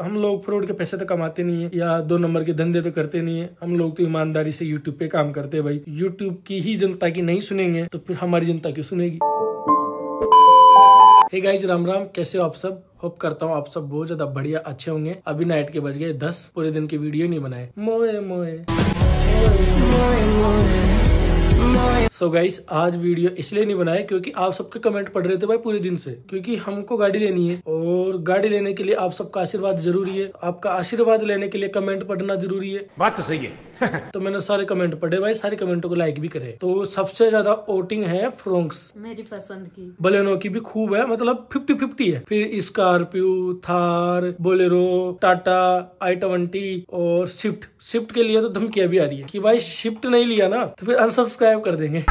हम लोग फ्रॉड के पैसे तो कमाते नहीं है या दो नंबर के धंधे तो करते नहीं है हम लोग तो ईमानदारी से यूट्यूब पे काम करते हैं भाई यूट्यूब की ही जनता की नहीं सुनेंगे तो फिर हमारी जनता क्यों सुनेगी हे गाइज राम राम कैसे हो आप सब होप करता हूँ आप सब बहुत ज्यादा बढ़िया अच्छे होंगे अभी नाइट के बज गए दस पूरे दिन की वीडियो नहीं बनाए मोए, मोए, मोए, मोए सो so गाइस आज वीडियो इसलिए नहीं बनाया क्योंकि आप सबके कमेंट पढ़ रहे थे भाई पूरे दिन से क्योंकि हमको गाड़ी लेनी है और गाड़ी लेने के लिए आप सबका आशीर्वाद जरूरी है आपका आशीर्वाद लेने के लिए कमेंट पढ़ना जरूरी है बात तो सही है तो मैंने सारे कमेंट पढ़े भाई सारे कमेंटों को लाइक भी करे तो सबसे ज्यादा वोटिंग है फ्रोंक्स मेरी पसंद की बलेनो की भी खूब है मतलब फिफ्टी फिफ्टी है फिर Scorpio Thar Bolero Tata i twenty और स्विफ्ट स्विफ्ट के लिए तो धमकियां भी आ रही है कि भाई स्विफ्ट नहीं लिया ना तो फिर अनसब्सक्राइब कर देंगे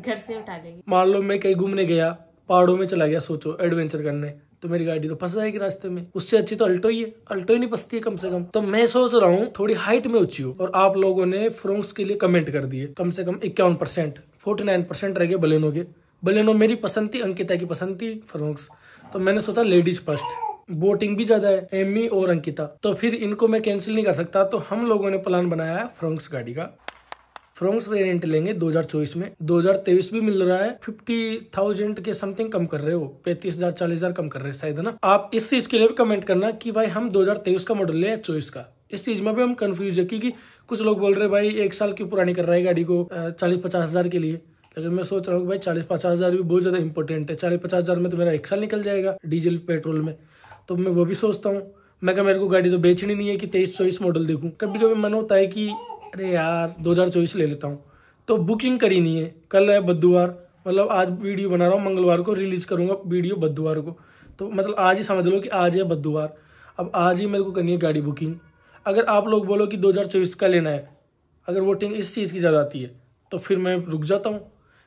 घर से उठा देंगे मान लो मैं कहीं घूमने गया पहाड़ों में चला गया सोचो एडवेंचर करने तो मेरी गाड़ी तो फंस जाएगी रास्ते में उससे अच्छी तो अल्टो ही है अल्टो ही नहीं फंसती है कम से कम तो मैं सोच रहा हूँ थोड़ी हाइट में ऊंची हो और आप लोगों ने फ्रोक्स के लिए कमेंट कर दिए कम से कम इक्यावन परसेंट फोर्टी नाइन परसेंट रह गए बलेनो के बलेनो मेरी पसंद थी अंकिता की पसंद थी फ्रोक्स तो मैंने सोचा लेडीज फर्स्ट बोटिंग भी ज्यादा है एमी e और अंकिता तो फिर इनको मैं कैंसिल नहीं कर सकता तो हम लोगों ने प्लान बनाया है फ्रोंक्स गाड़ी का फ्रॉन्स वेरियंट लेंगे 2024 में 2023 भी मिल रहा है 50,000 के समथिंग कम कर रहे हो पैंतीस हजार चालीस हजार कम कर रहे हैं शायद ना आप इस चीज के लिए भी कमेंट करना कि भाई हम 2023 का मॉडल ले या चौबीस का इस चीज में भी हम कंफ्यूज है क्योंकि कुछ लोग बोल रहे भाई एक साल की पुरानी कर रहा है गाड़ी को चालीस पचास हजार के लिए लेकिन मैं सोच रहा हूँ भाई चालीस पचास हजार भी बहुत ज्यादा इंपॉर्टेंट है चालीस पचास हजार में तो मेरा एक साल निकल जाएगा डीजल पेट्रोल में तो मैं वो भी सोचता हूँ मैं क्या मेरे को गाड़ी तो बेचनी नहीं है कि तेईस चौबीस मॉडल देखूँ कभी कभी मन होता है कि अरे यार दो हज़ार चौबीस ले लेता हूँ तो बुकिंग करी नहीं है कल है बुधवार मतलब आज वीडियो बना रहा हूँ मंगलवार को रिलीज़ करूँगा वीडियो बुधवार को तो मतलब आज ही समझ लो कि आज है बुधवार अब आज ही मेरे को करनी है गाड़ी बुकिंग अगर आप लोग बोलो कि 2024 का लेना है अगर वोटिंग इस चीज़ की ज़्यादा आती है तो फिर मैं रुक जाता हूँ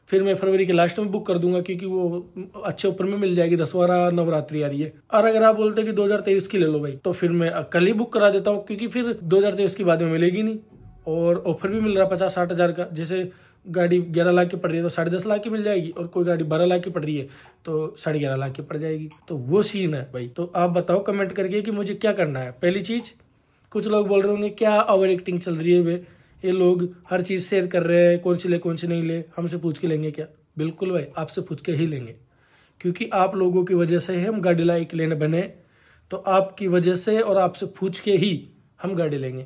फिर मैं फरवरी के लास्ट में बुक कर दूंगा क्योंकि वो अच्छे ऊपर में मिल जाएगी दसवारा नवरात्रि आ रही है और अगर आप बोलते हैं कि 2023 की ले लो भाई तो फिर मैं कल ही बुक करा देता हूँ क्योंकि फिर 2023 की बाद में मिलेगी नहीं और ऑफर भी मिल रहा है पचास साठ हज़ार का जैसे गाड़ी ग्यारह लाख की पड़ रही है तो साढ़े दस लाख की मिल जाएगी और कोई गाड़ी बारह लाख की पड़ रही है तो साढ़े ग्यारह लाख की पड़ जाएगी तो वो सीन है भाई तो आप बताओ कमेंट करके कि मुझे क्या करना है पहली चीज़ कुछ लोग बोल रहे होंगे क्या ओवर एक्टिंग चल रही है वे ये लोग हर चीज़ शेयर कर रहे हैं कौन सी ले कौन सी नहीं ले हमसे पूछ के लेंगे क्या बिल्कुल भाई आपसे पूछ के ही लेंगे क्योंकि आप लोगों की वजह से हम गाड़ी लाइक लेने बने तो आपकी वजह से और आपसे पूछ के ही हम गाड़ी लेंगे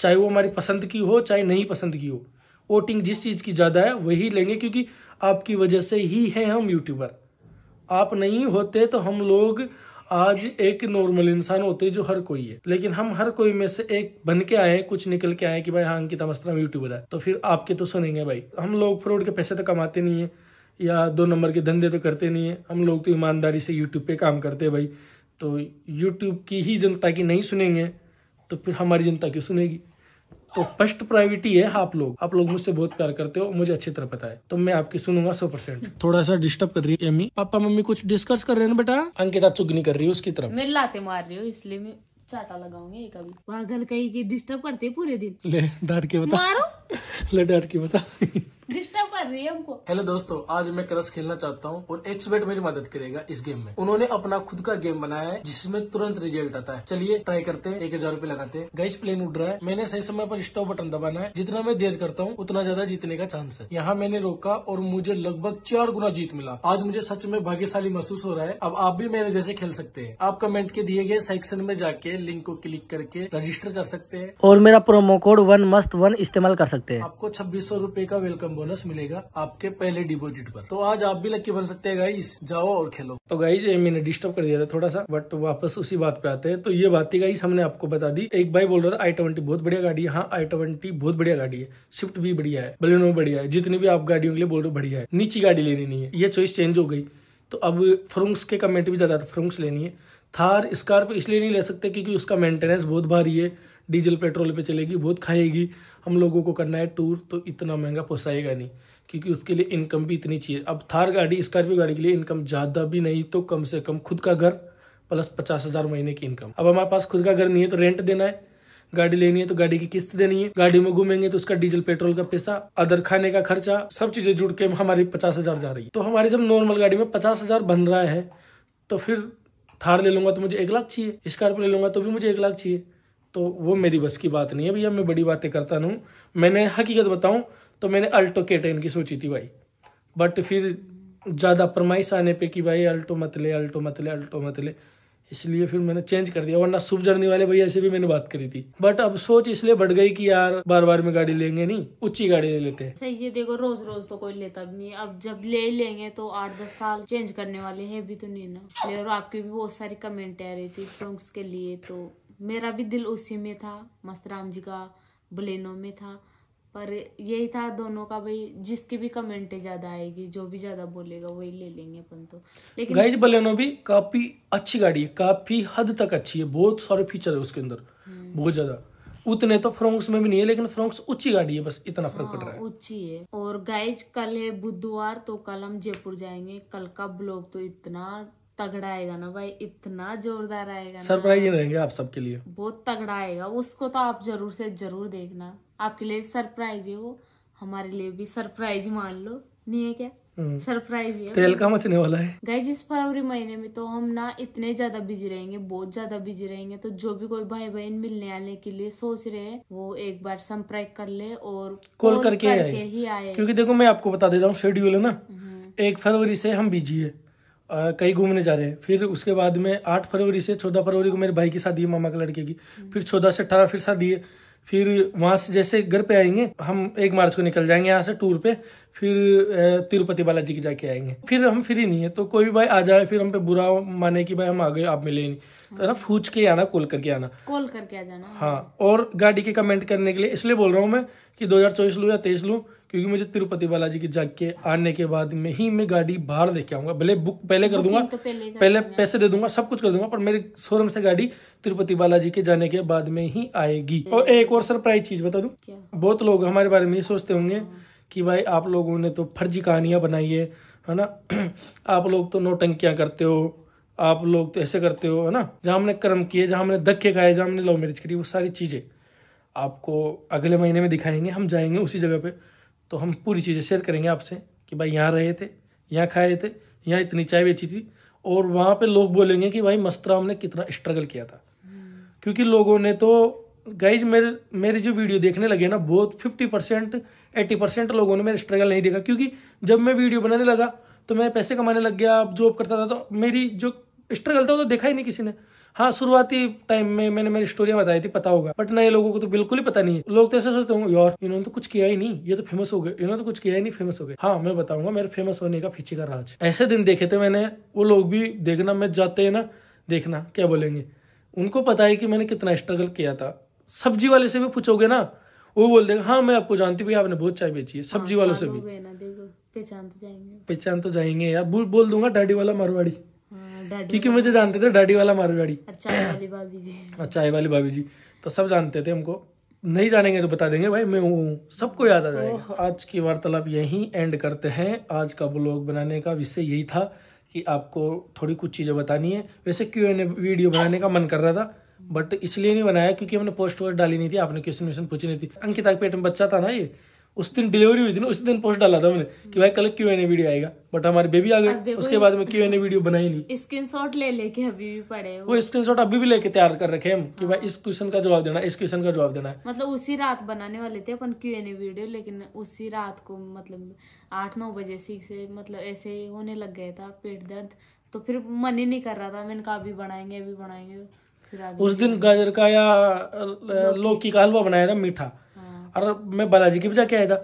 चाहे वो हमारी पसंद की हो चाहे नहीं पसंद की हो वोटिंग जिस चीज़ की ज़्यादा है वही लेंगे क्योंकि आपकी वजह से ही हैं हम यूट्यूबर आप नहीं होते तो हम लोग आज एक नॉर्मल इंसान होते जो हर कोई है लेकिन हम हर कोई में से एक बन के आए कुछ निकल के आए कि भाई हाँ अंकिता मस्त्रा यूट्यूबर है तो फिर आपके तो सुनेंगे भाई हम लोग फ्रॉड के पैसे तो कमाते नहीं है या दो नंबर के धंधे तो करते नहीं है हम लोग तो ईमानदारी से यूट्यूब पे काम करते हैं भाई तो यूट्यूब की ही जनता की नहीं सुनेंगे तो फिर हमारी जनता क्यों सुनेगी तो फर्स्ट प्रायोरिटी है आप लोग आप लोग मुझसे बहुत प्यार करते हो मुझे अच्छी तरह पता है तो मैं आपकी सुनूंगा सौ परसेंट थोड़ा सा डिस्टर्ब कर रही है मम्मी पापा मम्मी कुछ डिस्कस कर रहे हैं बेटा अंकिता चुगनी कर रही है उसकी तरफ मैं लाते मार रही हूँ इसलिए मैं चाटा लगाऊंगी कभी पागल कहीं की डिस्टर्ब करते पूरे दिन ले डर के बता मारो ले डर के बता रही है हमको हेलो दोस्तों आज मैं क्रश खेलना चाहता हूँ और एक्सपर्ट मेरी मदद करेगा इस गेम में उन्होंने अपना खुद का गेम बनाया है जिसमें तुरंत रिजल्ट आता है चलिए ट्राई करते हैं एक हजार रूपए लगाते हैं गैस प्लेन उड़ रहा है मैंने सही समय पर स्टॉप बटन दबाना है जितना मैं देर करता हूँ उतना ज्यादा जीतने का चांस है यहाँ मैंने रोका और मुझे लगभग चार गुना जीत मिला आज मुझे सच में भाग्यशाली महसूस हो रहा है अब आप भी मेरे जैसे खेल सकते हैं आप कमेंट के दिए गए सेक्शन में जाके लिंक को क्लिक करके रजिस्टर कर सकते हैं और मेरा प्रोमो कोड वन मस्त वन इस्तेमाल कर सकते हैं आपको छब्बीस सौ का वेलकम बोनस मिलेगा जाएगा आपके पहले डिपोजिट पर तो आज आप भी लक्की बन सकते हैं गाइस जाओ और खेलो तो गाइज मैंने डिस्टर्ब कर दिया था थोड़ा सा बट वापस उसी बात पे आते हैं तो ये बात थी गाइस हमने आपको बता दी एक भाई बोल रहा था आई बहुत बढ़िया गाड़ी है हाँ आई बहुत बढ़िया गाड़ी है स्विफ्ट भी बढ़िया है बलिनो भी बढ़िया है जितनी भी आप गाड़ियों के लिए बोल रहे हो बढ़िया है नीची गाड़ी लेनी नहीं है ये चॉइस चेंज हो गई तो अब फ्रुंग्स के कमेंट भी ज़्यादा था फ्रुंग्स लेनी है थार स्कॉर्पियो इसलिए नहीं ले सकते क्योंकि उसका मेंटेनेंस बहुत भारी है डीजल पेट्रोल पे चलेगी बहुत खाएगी हम लोगों को करना है टूर तो इतना महंगा पोसाएगा नहीं क्योंकि उसके लिए इनकम भी इतनी चाहिए अब थार गाड़ी स्कॉर्पियो गाड़ी के लिए इनकम ज़्यादा भी नहीं तो कम से कम खुद का घर प्लस पचास हज़ार महीने की इनकम अब हमारे पास खुद का घर नहीं है तो रेंट देना है गाड़ी लेनी है तो गाड़ी की किस्त देनी है गाड़ी में घूमेंगे तो उसका डीजल पेट्रोल का पैसा अदर खाने का खर्चा सब चीज़ें जुड़ के हमारी पचास हज़ार जा रही है तो हमारी जब नॉर्मल गाड़ी में पचास हज़ार बन रहा है तो फिर थार ले लूँगा तो मुझे एक लाख चाहिए स्कॉर्पियो ले लूँगा तो भी मुझे एक लाख चाहिए तो वो मेरी बस की बात नहीं है भैया मैं बड़ी बातें करता नहीं मैंने हकीकत बताऊँ तो मैंने अल्टो के टेन की सोची थी भाई बट फिर ज़्यादा प्रमाइस आने पे कि भाई अल्टो मत ले अल्टो मत ले अल्टो मत ले इसलिए फिर मैंने चेंज कर दिया वरना शुभ जर्नी वाले भैया से भी मैंने बात करी थी बट अब सोच इसलिए बढ़ गई कि यार बार बार में गाड़ी लेंगे नहीं ऊंची गाड़ी ले लेते हैं सही है देखो रोज रोज तो कोई लेता भी नहीं अब जब ले लेंगे तो आठ दस साल चेंज करने वाले हैं भी तो नहीं ना और आपकी भी बहुत सारी कमेंट आ रही थी फ्रोंक्स के लिए तो मेरा भी दिल उसी में था मस्त जी का बलेनो में था पर यही था दोनों का भाई जिसकी भी कमेंट ज्यादा आएगी जो भी ज्यादा बोलेगा वही ले लेंगे अपन तो लेकिन गाइज बलेनो भी काफी अच्छी गाड़ी है काफी हद तक अच्छी है बहुत सारे फीचर है उसके अंदर हम्म। बहुत ज्यादा उतने तो फ्रोंक्स में भी नहीं है लेकिन फ्रोंक्स ऊंची गाड़ी है बस इतना फर्क हाँ, पड़ रहा है हाँ, ऊंची है और गाइज कल है बुधवार तो कल हम जयपुर जाएंगे कल का ब्लॉग तो इतना तगड़ा आएगा ना भाई इतना जोरदार आएगा सरप्राइज रहेंगे आप सबके लिए बहुत तगड़ा आएगा उसको तो आप जरूर से जरूर देखना आपके लिए सरप्राइज है वो हमारे लिए भी सरप्राइज मान लो नहीं है क्या हम्म। सरप्राइज है तेल का मचने वाला है गाइज इस फरवरी महीने में तो हम ना इतने ज्यादा बिजी रहेंगे बहुत ज्यादा बिजी रहेंगे तो जो भी कोई भाई बहन मिलने आने के लिए सोच रहे हैं वो एक बार संपर्क कर ले और कॉल करके, करके आए। ही आए क्योंकि देखो मैं आपको बता देता हूँ शेड्यूल है ना हम्म। एक फरवरी से हम बिजी है कहीं घूमने जा रहे हैं फिर उसके बाद में आठ फरवरी से चौदह फरवरी को मेरे भाई की शादी है मामा के लड़के की हम्म। फिर चौदह से अठारह फिर शादी है फिर वहाँ से जैसे घर पे आएंगे हम एक मार्च को निकल जाएंगे यहाँ से टूर पे फिर तिरुपति बालाजी की जाके आएंगे फिर हम फ्री नहीं है तो कोई भी भाई आ जाए फिर हम पे बुरा माने कि भाई हम आ गए आप मिले नहीं तो ना फूच के आना कॉल करके आना कॉल करके आ जाना हाँ और गाड़ी के कमेंट करने के लिए इसलिए बोल रहा हूँ मैं कि दो हजार चौबीस लू या तेईस लू क्योंकि मुझे तिरुपति बालाजी के जग के आने के बाद में ही मैं गाड़ी बाहर के आऊंगा भले बुक पहले कर दूंगा तो पहले, पहले पैसे दे दूंगा सब कुछ कर दूंगा पर मेरे शोरूम से गाड़ी तिरुपति बालाजी के जाने के बाद में ही आएगी और एक और सरप्राइज चीज बता दू बहुत लोग हमारे बारे में ये सोचते होंगे हाँ। की भाई आप लोगों ने तो फर्जी कहानियां बनाई है है ना आप लोग तो नोटंकियां करते हो आप लोग तो ऐसे करते हो है ना जहाँ हमने कर्म किए जहाँ हमने धक्के खाए जहाँ हमने लव मैरिज करी वो सारी चीज़ें आपको अगले महीने में दिखाएंगे हम जाएंगे उसी जगह पे तो हम पूरी चीज़ें शेयर करेंगे आपसे कि भाई यहाँ रहे थे यहाँ खाए थे यहाँ इतनी चाय बेची थी और वहाँ पे लोग बोलेंगे कि भाई मस्तराम ने कितना स्ट्रगल किया था क्योंकि लोगों ने तो गाइज मेरे मेरे जो वीडियो देखने लगे ना बहुत फिफ्टी परसेंट एट्टी परसेंट लोगों ने मेरा स्ट्रगल नहीं देखा क्योंकि जब मैं वीडियो बनाने लगा तो मैं पैसे कमाने लग गया जॉब करता था तो मेरी जो स्ट्रगल था वो तो देखा ही नहीं किसी ने हाँ शुरुआती टाइम में मैंने मेरी स्टोरियां बताई थी पता होगा बट नए लोगों को तो बिल्कुल ही पता नहीं है लोग तो ऐसे सोचते होंगे यार इन्होंने तो कुछ किया ही नहीं ये तो फेमस हो गए इन्होंने तो कुछ किया ही नहीं फेमस हो गए हाँ मैं बताऊंगा मेरे फेमस होने का पीछे का राज ऐसे दिन देखे थे मैंने वो लोग भी देखना मैं जाते हैं ना देखना क्या बोलेंगे उनको पता है कि मैंने कितना स्ट्रगल किया था सब्जी वाले से भी पूछोगे ना वो बोल देगा हाँ मैं आपको जानती भैया आपने बहुत चाय बेची है सब्जी हाँ, वालों से भी पहचान तो जाएंगे पहचान तो जाएंगे यार बोल दूंगा डैडी वाला मारवाड़ी क्योंकि मुझे जानते थे डैडी वाला मारवाड़ी और चाय वाली भाभी जी अच्छा, चाय वाली भाभी जी तो सब जानते थे हमको नहीं जानेंगे तो बता देंगे भाई मैं हूँ सबको याद आ जाएगा आज की वार्तालाप यहीं एंड करते हैं आज का ब्लॉग बनाने का विषय यही था कि आपको थोड़ी कुछ चीज़ें बतानी है वैसे क्यों वीडियो बनाने का मन कर रहा था बट इसलिए नहीं बनाया क्योंकि हमने पोस्ट वोस्ट डाली नहीं थी आपने क्वेश्चन वेश्चन पूछी नहीं थी अंकिता के पेट में बच्चा था ना ये उस दिन डिलीवरी हुई थी ना उस दिन पोस्ट डाला था मैंने कि भाई कल क्यों एन वीडियो आएगा बट हमारे बेबी आ गए उसके बाद में क्यों एन वीडियो बनाई नहीं स्क्रीन शॉट ले लेके अभी भी पड़े वो स्क्रीन शॉट अभी भी लेके तैयार कर रखे हम कि भाई इस क्वेश्चन का जवाब देना इस क्वेश्चन का जवाब देना है मतलब उसी रात बनाने वाले थे अपन क्यों एन वीडियो लेकिन उसी रात को मतलब आठ नौ बजे सीख से मतलब ऐसे होने लग गया था पेट दर्द तो फिर मन ही नहीं कर रहा था मैंने कहा अभी बनाएंगे अभी बनाएंगे उस दिन गाजर का या लौकी का हलवा बनाया था मीठा और मैं बालाजी की बजा के आया था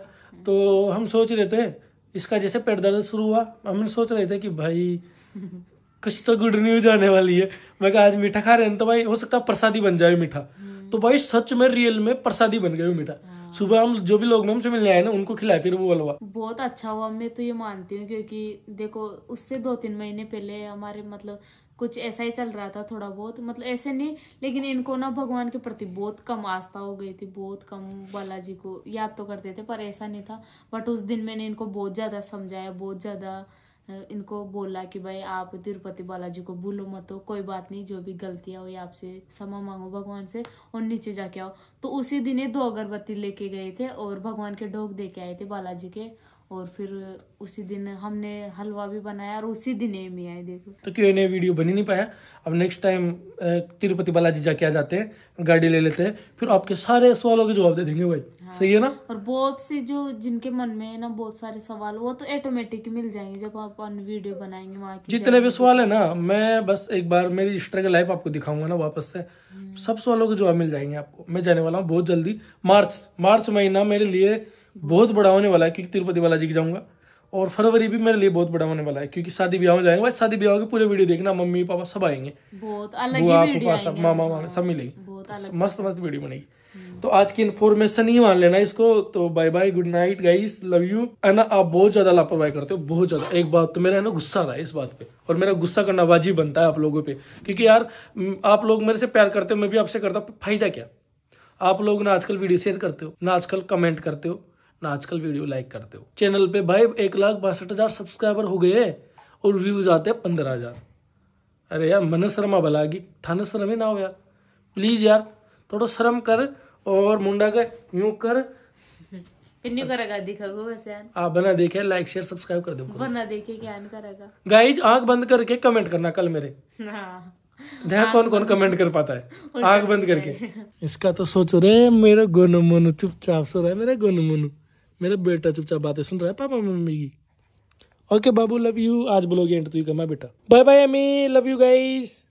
तो हम सोच रहे थे इसका जैसे पेट दर्द शुरू हुआ हम सोच रहे थे कि भाई कुछ तो गुड न्यूज आने वाली है मैं कहा आज मीठा खा रहे हैं तो भाई हो सकता है प्रसादी बन जाए मीठा हम्म। तो भाई सच में रियल में प्रसादी बन गए मीठा हाँ। सुबह हम जो भी लोग हमसे मिलने आए ना उनको खिलाए फिर वो हलवा बहुत अच्छा हुआ मैं तो ये मानती हूँ क्योंकि देखो उससे दो तीन महीने पहले हमारे मतलब कुछ ऐसा ही चल रहा था थोड़ा बहुत मतलब ऐसे नहीं लेकिन इनको ना भगवान के प्रति बहुत कम आस्था हो गई थी बहुत कम बालाजी को याद तो करते थे पर ऐसा नहीं था बट उस दिन मैंने इनको बहुत ज़्यादा समझाया बहुत ज़्यादा इनको बोला कि भाई आप तिरुपति बालाजी को भूलो मत हो कोई बात नहीं जो भी गलतियाँ हुई आपसे क्षमा मांगो भगवान से और नीचे जाके आओ तो उसी दिन ही दो अगरबत्ती लेके गए थे और भगवान के ढोक दे के आए थे बालाजी के और फिर उसी दिन हमने हलवा भी बनाया और उसी दिन एम आई देखो तो क्यों ने वीडियो बनी नहीं पाया अब नेक्स्ट टाइम तिरुपति बालाजी जाके आ जाते हैं गाड़ी ले लेते हैं फिर आपके सारे सवालों के जवाब दे देंगे भाई हाँ। सही है ना और बहुत से जो जिनके मन में है ना बहुत सारे सवाल वो तो ऑटोमेटिक मिल जाएंगे जब आप वीडियो बनाएंगे वहाँ जितने भी सवाल है ना मैं बस एक बार मेरी स्ट्रगल लाइफ आपको दिखाऊंगा ना वापस से हम्म। सब सवालों के जवाब मिल जाएंगे आपको मैं जाने वाला हूँ बहुत जल्दी मार्च मार्च महीना मेरे लिए बहुत बड़ा होने वाला है क्योंकि तिरुपति बालाजी के जाऊंगा और फरवरी भी मेरे लिए बहुत बड़ा होने वाला है क्योंकि शादी ब्याह में जाएंगे भाई शादी ब्याह के पूरे वीडियो देखना मम्मी पापा सब आएंगे बहुत अलग बुआ पापा सब मामा मामा सब मिलेंगे मस्त मस्त वीडियो बनेगी तो आज की इन्फॉर्मेशन ही मान लेना इसको तो bye bye good night guys love you है ना आप बहुत ज्यादा लापरवाही करते हो बहुत ज्यादा एक बात तो मेरा है ना गुस्सा रहा है इस बात पे और मेरा गुस्सा करना वाजिब बनता है आप लोगों पे क्योंकि यार आप लोग मेरे से प्यार करते हो मैं भी आपसे करता हूँ फायदा क्या आप लोग ना आजकल वीडियो शेयर करते हो ना आजकल कमेंट करते हो ना आजकल वीडियो लाइक करते हो चैनल पे भाई एक लाख बासठ हजार सब्सक्राइबर हो गए और व्यूज आते हैं पंद्रह हजार अरे यार मन शर्मा भला की थाने शर्म ही ना हो यार प्लीज यार थोड़ा शर्म कर और मुंडा का यूं कर आप बना देखे लाइक शेयर सब्सक्राइब कर दो बना देखे ज्ञान करेगा गाइज आंख बंद करके कमेंट करना कल मेरे देखा कौन कौन कमेंट कर पाता है आंख बंद करके इसका तो सोचो रे मेरा गोनू मोनू चुपचाप सो रहा है मेरा गोनू मोनू मेरा बेटा चुपचाप बातें सुन रहा है पापा मम्मी की ओके बाबू लव यू आज बोलोगे एंड तुम करना बेटा बाय बाय अमी लव यू गाइस